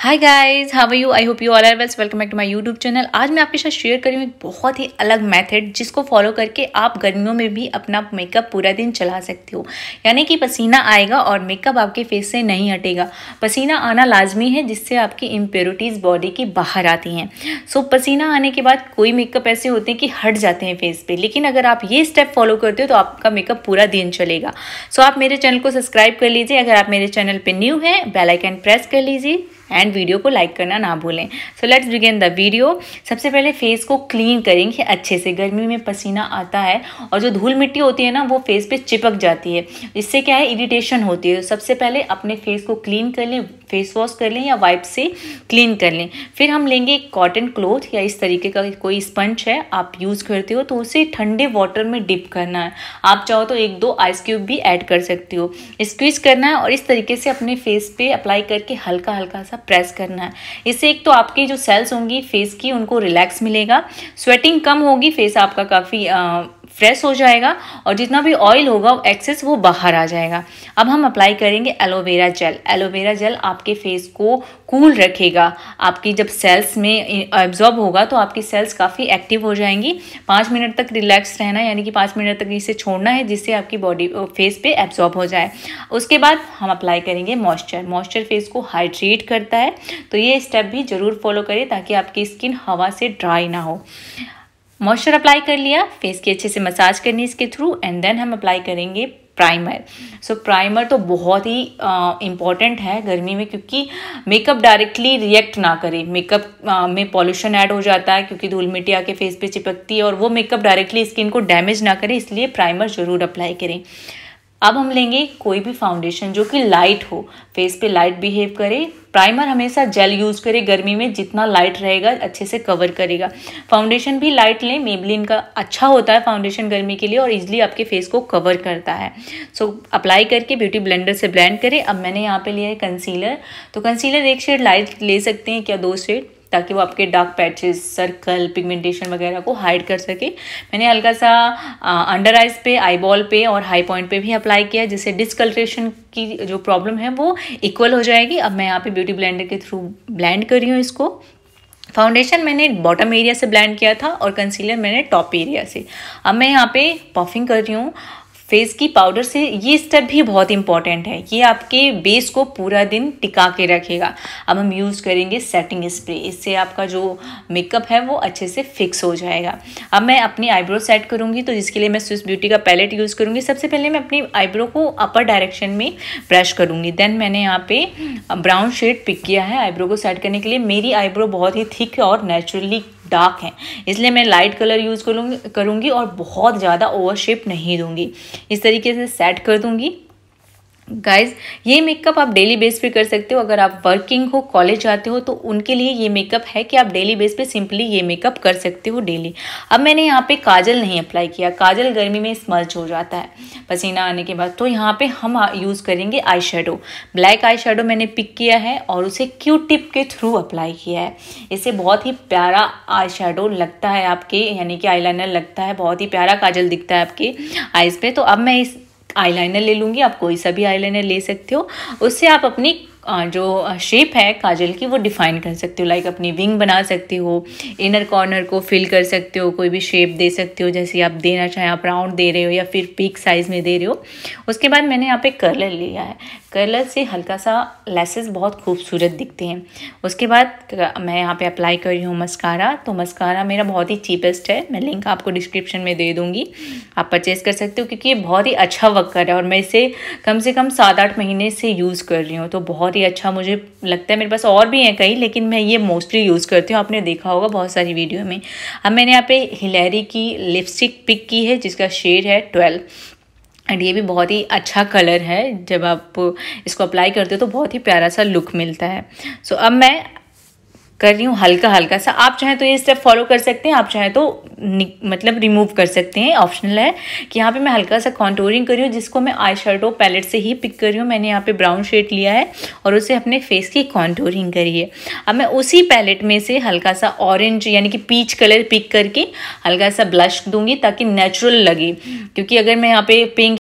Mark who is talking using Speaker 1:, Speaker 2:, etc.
Speaker 1: hi guys how are you I hope you all are wells welcome back to my YouTube channel आज मैं आपके साथ share करी हूँ एक बहुत ही अलग मेथड जिसको फॉलो करके आप गर्मियों में भी अपना मेकअप पूरा दिन चला सकते हो यानी कि पसीना आएगा और मेकअप आपके फेस से नहीं हटेगा पसीना आना लाजमी है जिससे आपकी इम्प्योरिटीज़ बॉडी की बाहर आती हैं सो so, पसीना आने के बाद कोई मेकअप ऐसे होते हैं कि हट जाते हैं फेस पर लेकिन अगर आप ये स्टेप फॉलो करते हो तो आपका मेकअप पूरा दिन चलेगा सो so, आप मेरे चैनल को सब्सक्राइब कर लीजिए अगर आप मेरे चैनल पर न्यू हैं बेलाइकन प्रेस कर लीजिए एंड एंड वीडियो को लाइक करना ना भूलें so let's begin the video सबसे पहले फेस को क्लीन करेंगे अच्छे से गर्मी में पसीना आता है और जो धूल मिट्टी होती है ना वो फेस पे चिपक जाती है इससे क्या है इरिटेशन होती है सबसे पहले अपने फेस को क्लीन कर लें फेस वॉश कर लें या वाइप से क्लीन कर लें फिर हम लेंगे एक कॉटन क्लोथ या इस तरीके का कोई स्पंज है आप यूज़ करते हो तो उसे ठंडे वाटर में डिप करना है आप चाहो तो एक दो आइस क्यूब भी ऐड कर सकते हो स्क्वीज करना है और इस तरीके से अपने फेस पे अप्लाई करके हल्का हल्का सा प्रेस करना है इससे एक तो आपकी जो सेल्स होंगी फेस की उनको रिलैक्स मिलेगा स्वेटिंग कम होगी फेस आपका काफ़ी फ्रेश हो जाएगा और जितना भी ऑयल होगा वो एक्सेस वो बाहर आ जाएगा अब हम अप्लाई करेंगे एलोवेरा जेल एलोवेरा जेल आपके फेस को कूल रखेगा आपकी जब सेल्स में एब्जॉर्ब होगा तो आपकी सेल्स काफ़ी एक्टिव हो जाएंगी पाँच मिनट तक रिलैक्स रहना यानी कि पाँच मिनट तक इसे छोड़ना है जिससे आपकी बॉडी फेस पे एब्जॉर्ब हो जाए उसके बाद हम अप्लाई करेंगे मॉइस्चर मॉइस्चर फेस को हाइड्रेट करता है तो ये स्टेप भी ज़रूर फॉलो करें ताकि आपकी स्किन हवा से ड्राई ना हो मॉइस्चर अप्लाई कर लिया फेस की अच्छे से मसाज करनी इसके थ्रू एंड देन हम अप्लाई करेंगे प्राइमर सो प्राइमर तो बहुत ही इम्पॉर्टेंट uh, है गर्मी में क्योंकि मेकअप डायरेक्टली रिएक्ट ना करे मेकअप uh, में पॉल्यूशन ऐड हो जाता है क्योंकि धूल मिट्टी आके फेस पे चिपकती है और वो मेकअप डायरेक्टली स्किन को डैमेज ना करे इसलिए प्राइमर ज़रूर अप्लाई करें अब हम लेंगे कोई भी फाउंडेशन जो कि लाइट हो फेस पे लाइट बिहेव करे प्राइमर हमेशा जेल यूज़ करें गर्मी में जितना लाइट रहेगा अच्छे से कवर करेगा फाउंडेशन भी लाइट लें मेबलिन का अच्छा होता है फाउंडेशन गर्मी के लिए और इजीली आपके फेस को कवर करता है सो so, अप्लाई करके ब्यूटी ब्लेंडर से ब्लेंड करें अब मैंने यहाँ पे लिया है कंसीलर तो कंसीलर एक शेड लाइट ले सकते हैं क्या दो शेड ताकि वो आपके डार्क पैचेस सर्कल पिगमेंटेशन वगैरह को हाइड कर सके मैंने हल्का सा अंडर आइज पे आई बॉल पे और हाई पॉइंट पे भी अप्लाई किया जिससे डिसकलरेशन की जो प्रॉब्लम है वो इक्वल हो जाएगी अब मैं यहाँ पे ब्यूटी ब्लेंडर के थ्रू ब्लेंड कर रही हूँ इसको फाउंडेशन मैंने बॉटम एरिया से ब्लेंड किया था और कंसीलर मैंने टॉप एरिया से अब मैं यहाँ पे पफिंग कर रही हूँ फेस की पाउडर से ये स्टेप भी बहुत इंपॉर्टेंट है ये आपके बेस को पूरा दिन टिका के रखेगा अब हम यूज़ करेंगे सेटिंग स्प्रे इससे आपका जो मेकअप है वो अच्छे से फिक्स हो जाएगा अब मैं अपनी आईब्रो सेट करूँगी तो जिसके लिए मैं स्विस ब्यूटी का पैलेट यूज़ करूँगी सबसे पहले मैं अपनी आईब्रो को अपर डायरेक्शन में ब्रश करूँगी देन मैंने यहाँ पे ब्राउन शेड पिक किया है आईब्रो को सेट करने के लिए मेरी आईब्रो बहुत ही थिक और नेचुरली डार्क हैं इसलिए मैं लाइट कलर यूज़ करूँगी करूँगी और बहुत ज़्यादा ओवर शेप नहीं दूँगी इस तरीके से सेट कर दूँगी गाइज ये मेकअप आप डेली बेस पे कर सकते हो अगर आप वर्किंग हो कॉलेज जाते हो तो उनके लिए ये मेकअप है कि आप डेली बेस पे सिंपली ये मेकअप कर सकते हो डेली अब मैंने यहाँ पे काजल नहीं अप्लाई किया काजल गर्मी में स्मर्च हो जाता है पसीना आने के बाद तो यहाँ पे हम यूज़ करेंगे eye shadow black eye shadow मैंने पिक किया है और उसे क्यू टिप के थ्रू अप्लाई किया है इससे बहुत ही प्यारा आई शेडो लगता है आपके यानी कि आई लगता है बहुत ही प्यारा काजल दिखता है आपके आइज़ पर तो अब मैं इस आईलाइनर ले लूँगी आप कोई सा भी आईलाइनर ले सकते हो उससे आप अपनी जो शेप है काजल की वो डिफाइन कर सकते हो लाइक अपनी विंग बना सकते हो इनर कॉर्नर को फिल कर सकते हो कोई भी शेप दे सकते हो जैसे आप देना चाहें आप राउंड दे रहे हो या फिर पीक साइज़ में दे रहे हो उसके बाद मैंने यहाँ पे कलर लिया है कलर से हल्का सा लेसेस बहुत खूबसूरत दिखते हैं उसके बाद मैं यहाँ पे अप्लाई कर रही हूँ मस्कारा तो मस्कारा मेरा बहुत ही चीपेस्ट है मैं लिंक आपको डिस्क्रिप्शन में दे दूँगी आप परचेज़ कर सकते हो क्योंकि ये बहुत ही अच्छा रहा है और मैं इसे कम से कम सात आठ महीने से यूज़ कर रही हूँ तो बहुत ही अच्छा मुझे लगता है मेरे पास और भी हैं कई लेकिन मैं ये मोस्टली यूज़ करती हूँ आपने देखा होगा बहुत सारी वीडियो में अब मैंने यहाँ पर हिलेरी की लिपस्टिक पिक की है जिसका शेड है ट्वेल्व एंड ये भी बहुत ही अच्छा कलर है जब आप इसको अप्लाई करते हो तो बहुत ही प्यारा सा लुक मिलता है सो so, अब मैं कर रही हूँ हल्का हल्का सा आप चाहें तो ये स्टेप फॉलो कर सकते हैं आप चाहें तो मतलब रिमूव कर सकते हैं ऑप्शनल है कि यहाँ पे मैं हल्का सा कॉन्टोरिंग कर रही हूँ जिसको मैं आई शर्टो पैलेट से ही पिक कर रही हूँ मैंने यहाँ पे ब्राउन शेड लिया है और उसे अपने फेस की कॉन्टोरिंग करी है अब मैं उसी पैलेट में से हल्का सा ऑरेंज यानी कि पीच कलर पिक करके हल्का सा ब्लश दूंगी ताकि नेचुरल लगे क्योंकि अगर मैं यहाँ पे पिंक